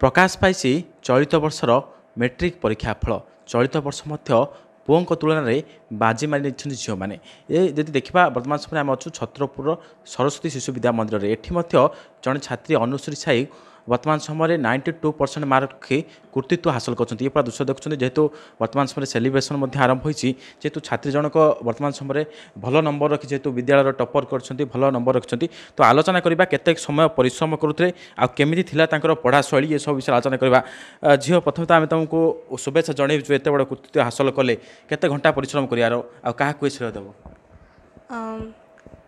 प्रकाश पास चलित वर्ष मेट्रिक परीक्षा फल चलित वर्ष मध्युल्या बाजि मरिदिन्छ यदि देखा बर्त अछु छत्रपुर सरस्वती शिशुविद्यामन्दिर एमान छात्री अनुसार साई বর্তমান সময়ে নাইনটি টু পরসেন্ট মার্কে কৃতিত্ব হাসল করছেন এ পুরা দৃশ্য দেখুন যেহেতু বর্তমান সময়ে সেলিব্রেসন আরম্ভ হয়েছি যেহেতু ছাত্রী জনক বর্তমান সময়ে ভাল নম্বর রাখি যেহেতু বিদ্যালয়ের টপর করছেন ভাল নম্বর রাখছেন তো আলোচনা করা কেতে সময় পরিশ্রম করুলে আমিটি লা তাঁর পড়াশৈলী এসব বিষয়ে আলোচনা করা ঝিও প্রথমে আমি তোমাকে শুভেচ্ছা জনাইছু এত বড় কৃতিত্ব হাসল কলে কেতে ঘণ্টা পরিশ্রম করার আহ কাহকু শ্রেয় দেব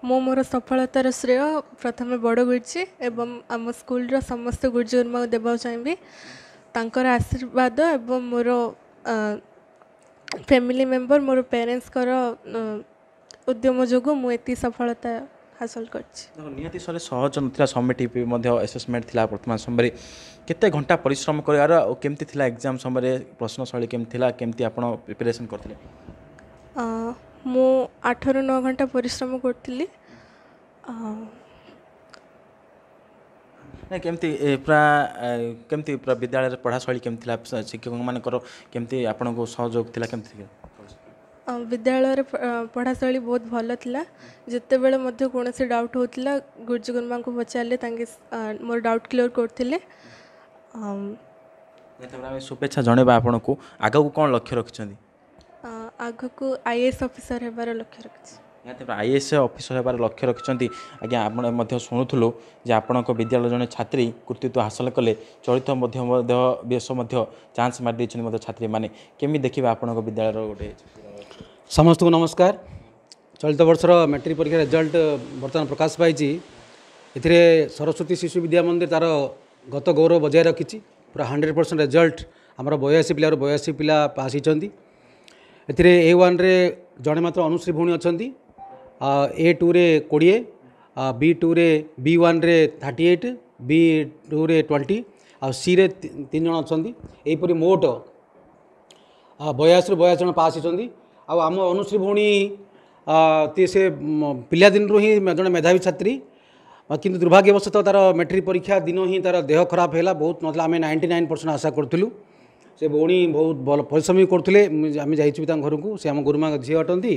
ମୁଁ ମୋର ସଫଳତାର ଶ୍ରେୟ ପ୍ରଥମେ ବଡ଼ ଗୁର୍ଜୀ ଏବଂ ଆମ ସ୍କୁଲର ସମସ୍ତ ଗୁରୁଜୀଗୁରୁମାକୁ ଦେବାକୁ ଚାହିଁବି ତାଙ୍କର ଆଶୀର୍ବାଦ ଏବଂ ମୋର ଫ୍ୟାମିଲି ମେମ୍ବର ମୋର ପ୍ୟାରେଣ୍ଟସଙ୍କର ଉଦ୍ୟମ ଯୋଗୁଁ ମୁଁ ଏତିକି ସଫଳତା ହାସଲ କରିଛି ନିହାତି ସରେ ସହଜ ନଥିଲା ସମିଟିଭ ମଧ୍ୟ ଆସେସମେଣ୍ଟ ଥିଲା ବର୍ତ୍ତମାନ ସମୟରେ କେତେ ଘଣ୍ଟା ପରିଶ୍ରମ କରିବାର ଆଉ କେମିତି ଥିଲା ଏକ୍ଜାମ୍ ସମୟରେ ପ୍ରଶ୍ନଶୈଳୀ କେମିତି ଥିଲା କେମିତି ଆପଣ ପ୍ରିପାରେସନ୍ କରିଥିଲେ ମୁଁ ଆଠରୁ ନଅ ଘଣ୍ଟା ପରିଶ୍ରମ କରିଥିଲି ନାଇଁ କେମିତି ପୁରା କେମିତି ପୁରା ବିଦ୍ୟାଳୟରେ ପଢ଼ା ଶୈଳୀ କେମିତି ଥିଲା ଶିକ୍ଷକମାନଙ୍କର କେମିତି ଆପଣଙ୍କୁ ସହଯୋଗ ଥିଲା କେମିତି ବିଦ୍ୟାଳୟରେ ପଢ଼ା ଶୈଳୀ ବହୁତ ଭଲ ଥିଲା ଯେତେବେଳେ ମଧ୍ୟ କୌଣସି ଡାଉଟ୍ ହେଉଥିଲା ଗୁରୁଜୀ ଗୁରୁମାଙ୍କୁ ପଚାରିଲେ ତାଙ୍କେ ମୋର ଡାଉଟ୍ କ୍ଲିୟର୍ କରୁଥିଲେ ଯେତେବେଳେ ଆମେ ଶୁଭେଚ୍ଛା ଜଣାଇବା ଆପଣଙ୍କୁ ଆଗକୁ କ'ଣ ଲକ୍ଷ୍ୟ ରଖିଛନ୍ତି ଆଗକୁ ଆଇଏଏସ୍ ଅଫିସର ହେବାର ଲକ୍ଷ୍ୟ ରଖିଛି ନିହାତି ଆଇଏଏସ୍ ଅଫିସର ହେବାର ଲକ୍ଷ୍ୟ ରଖିଛନ୍ତି ଆଜ୍ଞା ଆପଣ ମଧ୍ୟ ଶୁଣୁଥିଲୁ ଯେ ଆପଣଙ୍କ ବିଦ୍ୟାଳୟ ଜଣେ ଛାତ୍ରୀ କୃତିତ୍ୱ ହାସଲ କଲେ ଚଳିତ ମଧ୍ୟ ମଧ୍ୟ ବେଶ ମଧ୍ୟ ଚାନ୍ସ ମାରିଦେଇଛନ୍ତି ମଧ୍ୟ ଛାତ୍ରୀମାନେ କେମିତି ଦେଖିବେ ଆପଣଙ୍କ ବିଦ୍ୟାଳୟର ଗୋଟେ ସମସ୍ତଙ୍କୁ ନମସ୍କାର ଚଳିତ ବର୍ଷର ମେଟ୍ରିକ୍ ପରୀକ୍ଷା ରେଜଲ୍ଟ ବର୍ତ୍ତମାନ ପ୍ରକାଶ ପାଇଛି ଏଥିରେ ସରସ୍ୱତୀ ଶିଶୁ ବିଦ୍ୟା ମନ୍ଦିର ତା'ର ଗତ ଗୌରବ ବଜାୟ ରଖିଛି ପୁରା ହଣ୍ଡ୍ରେଡ଼ ପରସେଣ୍ଟ ରେଜଲ୍ଟ ଆମର ବୟାଅଶୀ ପିଲାରୁ ବୟାଅଶୀ ପିଲା ପାସ୍ ହୋଇଛନ୍ତି ए वन जड़े मात्र अनुश्री भी अच्छा ए टू कोड़े B two B one thirty eight B two twenty आ सी तीन जन अपरि मोट बयासी बयास जन पास आम अनुश्री भी से पादिन जे मेधावी छात्री कि दुर्भाग्यवशत तार मेट्रिक परीक्षा दिन ही तार देह खराब है बहुत ना आम नाइंटी नाइन परसेंट आशा करूँ ସେ ଭଉଣୀ ବହୁତ ଭଲ ପରିଶ୍ରମ ବି କରୁଥିଲେ ଆମେ ଯାଇଛୁ ବି ତାଙ୍କ ଘରକୁ ସେ ଆମ ଗୁରୁମାଙ୍କ ଝିଅ ଅଟନ୍ତି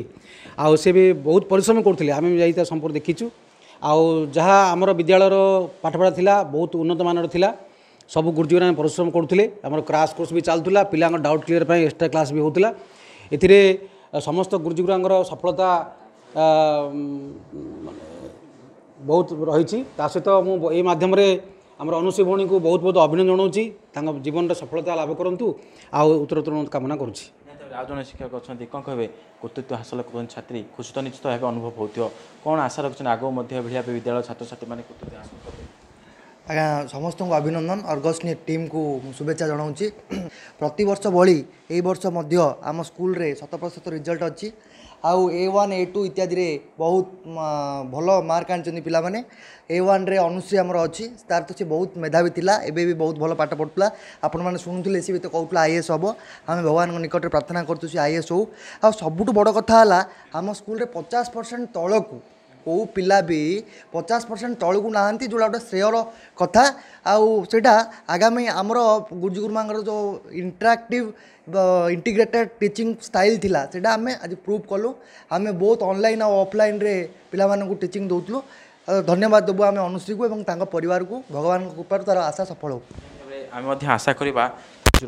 ଆଉ ସେ ବି ବହୁତ ପରିଶ୍ରମ କରୁଥିଲେ ଆମେ ବି ଯାଇ ତା ସମ୍ପର୍କ ଦେଖିଛୁ ଆଉ ଯାହା ଆମର ବିଦ୍ୟାଳୟର ପାଠପଢ଼ା ଥିଲା ବହୁତ ଉନ୍ନତମାନର ଥିଲା ସବୁ ଗୁରୁଜୀବନ ଆମେ ପରିଶ୍ରମ କରୁଥିଲେ ଆମର କ୍ରାସ୍ କୋର୍ସ ବି ଚାଲୁଥିଲା ପିଲାଙ୍କ ଡାଉଟ୍ କ୍ଲିୟର ପାଇଁ ଏକ୍ସଟ୍ରା କ୍ଲାସ୍ ବି ହେଉଥିଲା ଏଥିରେ ସମସ୍ତ ଗୁରୁଜୀଗୁରୁଙ୍କର ସଫଳତା ବହୁତ ରହିଛି ତା ସହିତ ମୁଁ ଏଇ ମାଧ୍ୟମରେ ଆମର ଅନୁସୀ ଭଉଣୀଙ୍କୁ ବହୁତ ବହୁତ ଅଭିନନ୍ଦନ ଜଣାଉଛି ତାଙ୍କ ଜୀବନର ସଫଳତା ଲାଭ କରନ୍ତୁ ଆଉ ଉତ୍ତରୋତ୍ତର କାମନା କରୁଛି ଆଉ ଜଣେ ଶିକ୍ଷକ ଅଛନ୍ତି କ'ଣ କହିବେ କୃତିତ୍ୱ ହାସଲ କରୁଛନ୍ତି ଛାତ୍ରୀ ଖୁସି ତ ନିଶ୍ଚିତ ଭାବେ ଅନୁଭବ ହେଉଥିବ କ'ଣ ଆଶା ରଖୁଛନ୍ତି ଆଗକୁ ମଧ୍ୟ ଏଭଳିଆ ବିଦ୍ୟାଳୟ ଛାତ୍ରଛାତ୍ରୀମାନେ କୃତିତ୍ୱ ହାସଲ କରିବେ ଆଜ୍ଞା ସମସ୍ତଙ୍କୁ ଅଭିନନ୍ଦନ ଅର୍ଗସ୍ନି ଟିମ୍କୁ ମୁଁ ଶୁଭେଚ୍ଛା ଜଣାଉଛି ପ୍ରତିବର୍ଷ ଭଳି ଏଇ ବର୍ଷ ମଧ୍ୟ ଆମ ସ୍କୁଲରେ ଶତ ପ୍ରତିଶତ ରିଜଲ୍ଟ ଅଛି ଆଉ ଏ ୱାନ୍ ଏ ଟୁ ଇତ୍ୟାଦିରେ ବହୁତ ଭଲ ମାର୍କ ଆଣିଛନ୍ତି ପିଲାମାନେ ଏ ୱାନ୍ରେ ଅନୁଶ୍ରୀ ଆମର ଅଛି ତା'ର ତ ସେ ବହୁତ ମେଧାବୀ ଥିଲା ଏବେ ବି ବହୁତ ଭଲ ପାଠ ପଢ଼ୁଥିଲା ଆପଣମାନେ ଶୁଣୁଥିଲେ ସିଏ ବି ତ କହୁଥିଲା ଆଇଏଏସ୍ ହେବ ଆମେ ଭଗବାନଙ୍କ ନିକଟରେ ପ୍ରାର୍ଥନା କରୁଛୁ ସେ ଆଇଏଏସ୍ ହଉ ଆଉ ସବୁଠୁ ବଡ଼ କଥା ହେଲା ଆମ ସ୍କୁଲରେ ପଚାଶ ପରସେଣ୍ଟ ତଳକୁ କେଉଁ ପିଲା ବି ପଚାଶ ପରସେଣ୍ଟ ତଳକୁ ନାହାନ୍ତି ଯେଉଁଟା ଗୋଟେ ଶ୍ରେୟର କଥା ଆଉ ସେଇଟା ଆଗାମୀ ଆମର ଗୁରୁଜୀଗୁରୁମାଙ୍କର ଯେଉଁ ଇଣ୍ଟରାକ୍ଟିଭ୍ ଇଣ୍ଟିଗ୍ରେଟେଡ୍ ଟିଚିଂ ଷ୍ଟାଇଲ୍ ଥିଲା ସେଇଟା ଆମେ ଆଜି ପ୍ରୁଭ୍ କଲୁ ଆମେ ବହୁତ ଅନଲାଇନ୍ ଆଉ ଅଫଲାଇନ୍ରେ ପିଲାମାନଙ୍କୁ ଟିଚିଂ ଦେଉଥିଲୁ ଧନ୍ୟବାଦ ଦେବୁ ଆମେ ଅନୁଶ୍ରୀକୁ ଏବଂ ତାଙ୍କ ପରିବାରକୁ ଭଗବାନଙ୍କ କୃପାରୁ ତା'ର ଆଶା ସଫଳ ହଉ ଆମେ ମଧ୍ୟ ଆଶା କରିବା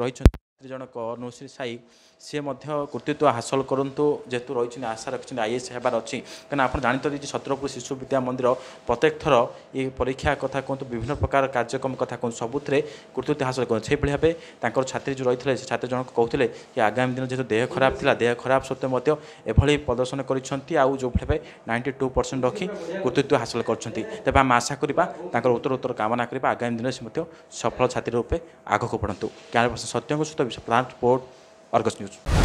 ରହିଛନ୍ତି ଜଣକ ନୁଶ୍ରୀ ସାହି ସିଏ ମଧ୍ୟ କୃତିତ୍ୱ ହାସଲ କରନ୍ତୁ ଯେହେତୁ ରହିଛନ୍ତି ଆଶା ରଖିଛନ୍ତି ଆଇଏଏସ୍ ହେବାର ଅଛି କାରଣ ଆପଣ ଜାଣିଛନ୍ତି ଯେ ଛତ୍ରପୁର ଶିଶୁ ବିଦ୍ୟା ମନ୍ଦିର ପ୍ରତ୍ୟେକ ଥର ଏ ପରୀକ୍ଷା କଥା କୁହନ୍ତୁ ବିଭିନ୍ନ ପ୍ରକାର କାର୍ଯ୍ୟକ୍ରମ କଥା କୁହନ୍ତୁ ସବୁଥିରେ କୃତିତ୍ୱ ହାସଲ କରନ୍ତୁ ସେହିଭଳି ଭାବେ ତାଙ୍କର ଛାତ୍ରୀ ଯେଉଁ ରହିଥିଲେ ସେ ଛାତ୍ର ଜଣକ କହୁଥିଲେ କି ଆଗାମୀ ଦିନ ଯେହେତୁ ଦେହ ଖରାପ ଥିଲା ଦେହ ଖରାପ ସତ୍ତ୍ୱେ ମଧ୍ୟ ଏଭଳି ପ୍ରଦର୍ଶନ କରିଛନ୍ତି ଆଉ ଯେଉଁଭଳି ଭାବେ ନାଇଣ୍ଟି ଟୁ ପରସେଣ୍ଟ ରଖି କୃତିତ୍ୱ ହାସଲ କରିଛନ୍ତି ତେବେ ଆମେ ଆଶା କରିବା ତାଙ୍କର ଉତ୍ତର ଉତ୍ତର କାମନା କରିବା ଆଗାମୀ ଦିନରେ ସେ ମଧ୍ୟ ସଫଳ ଛାତ୍ରୀ ରୂପେ ଆଗକୁ ବଢ଼ନ୍ତୁ କ୍ୟାମେରା ପର୍ସନ ସତ୍ୟଙ୍କ ସହିତ से रिपोर्ट अर्गस न्यूज़